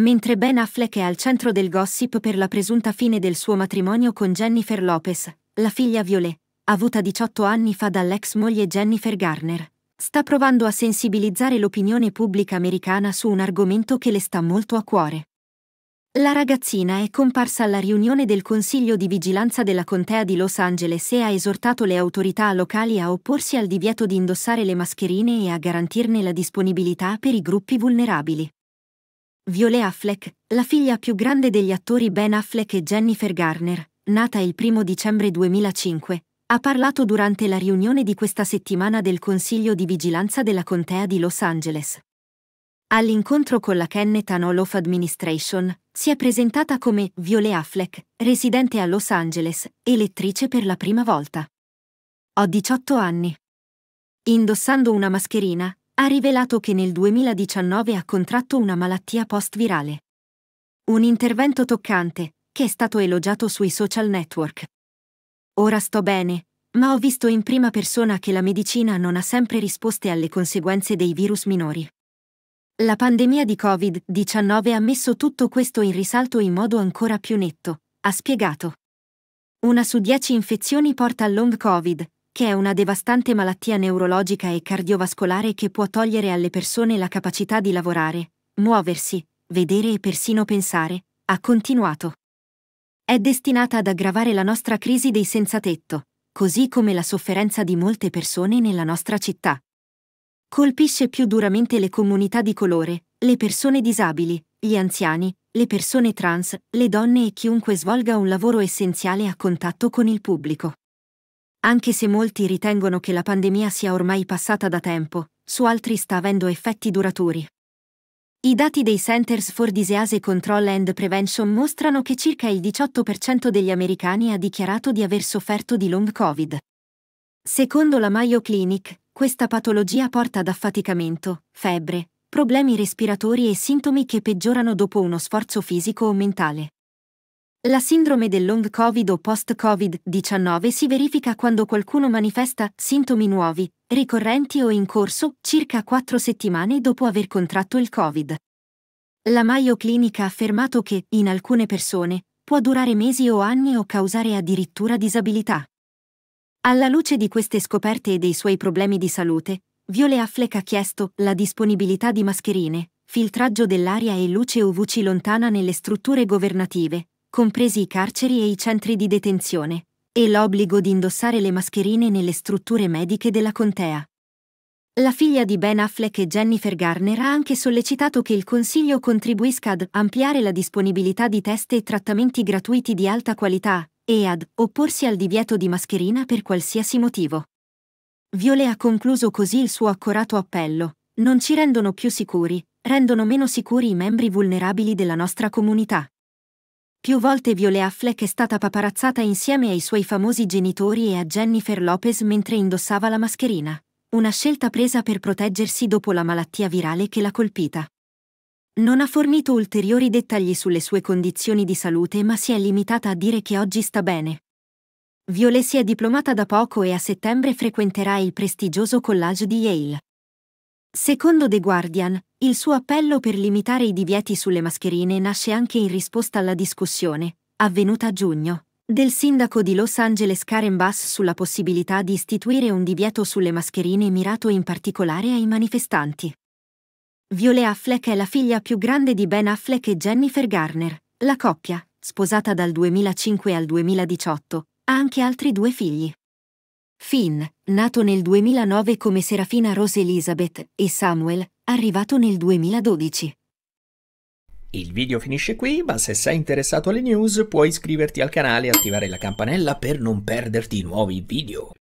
mentre Ben Affleck è al centro del gossip per la presunta fine del suo matrimonio con Jennifer Lopez, la figlia Violet, avuta 18 anni fa dall'ex moglie Jennifer Garner. Sta provando a sensibilizzare l'opinione pubblica americana su un argomento che le sta molto a cuore. La ragazzina è comparsa alla riunione del Consiglio di Vigilanza della Contea di Los Angeles e ha esortato le autorità locali a opporsi al divieto di indossare le mascherine e a garantirne la disponibilità per i gruppi vulnerabili. Violet Affleck, la figlia più grande degli attori Ben Affleck e Jennifer Garner, nata il 1 dicembre 2005, ha parlato durante la riunione di questa settimana del Consiglio di Vigilanza della Contea di Los Angeles. All'incontro con la Kennetan Hall of Administration, si è presentata come Violet Affleck, residente a Los Angeles, e lettrice per la prima volta. Ho 18 anni. Indossando una mascherina, ha rivelato che nel 2019 ha contratto una malattia post-virale. Un intervento toccante, che è stato elogiato sui social network. Ora sto bene, ma ho visto in prima persona che la medicina non ha sempre risposte alle conseguenze dei virus minori. La pandemia di Covid-19 ha messo tutto questo in risalto in modo ancora più netto, ha spiegato. Una su dieci infezioni porta al long Covid, che è una devastante malattia neurologica e cardiovascolare che può togliere alle persone la capacità di lavorare, muoversi, vedere e persino pensare, ha continuato. È destinata ad aggravare la nostra crisi dei senza tetto, così come la sofferenza di molte persone nella nostra città. Colpisce più duramente le comunità di colore, le persone disabili, gli anziani, le persone trans, le donne e chiunque svolga un lavoro essenziale a contatto con il pubblico. Anche se molti ritengono che la pandemia sia ormai passata da tempo, su altri sta avendo effetti duraturi. I dati dei Centers for Disease Control and Prevention mostrano che circa il 18% degli americani ha dichiarato di aver sofferto di long Covid. Secondo la Mayo Clinic, questa patologia porta ad affaticamento, febbre, problemi respiratori e sintomi che peggiorano dopo uno sforzo fisico o mentale. La sindrome del long covid o post-covid-19 si verifica quando qualcuno manifesta sintomi nuovi, ricorrenti o in corso, circa quattro settimane dopo aver contratto il covid. La Mayo Clinic ha affermato che, in alcune persone, può durare mesi o anni o causare addirittura disabilità. Alla luce di queste scoperte e dei suoi problemi di salute, Viole Affleck ha chiesto la disponibilità di mascherine, filtraggio dell'aria e luce UVC lontana nelle strutture governative, compresi i carceri e i centri di detenzione, e l'obbligo di indossare le mascherine nelle strutture mediche della contea. La figlia di Ben Affleck e Jennifer Garner ha anche sollecitato che il Consiglio contribuisca ad ampliare la disponibilità di test e trattamenti gratuiti di alta qualità e ad opporsi al divieto di mascherina per qualsiasi motivo. Viole ha concluso così il suo accorato appello. Non ci rendono più sicuri, rendono meno sicuri i membri vulnerabili della nostra comunità. Più volte Violet Affleck è stata paparazzata insieme ai suoi famosi genitori e a Jennifer Lopez mentre indossava la mascherina. Una scelta presa per proteggersi dopo la malattia virale che l'ha colpita. Non ha fornito ulteriori dettagli sulle sue condizioni di salute ma si è limitata a dire che oggi sta bene. Violet si è diplomata da poco e a settembre frequenterà il prestigioso collage di Yale. Secondo The Guardian, il suo appello per limitare i divieti sulle mascherine nasce anche in risposta alla discussione, avvenuta a giugno, del sindaco di Los Angeles Karen Bass sulla possibilità di istituire un divieto sulle mascherine mirato in particolare ai manifestanti. Violet Affleck è la figlia più grande di Ben Affleck e Jennifer Garner. La coppia, sposata dal 2005 al 2018, ha anche altri due figli. Finn, nato nel 2009 come Serafina Rose Elizabeth, e Samuel, arrivato nel 2012. Il video finisce qui, ma se sei interessato alle news puoi iscriverti al canale e attivare la campanella per non perderti nuovi video.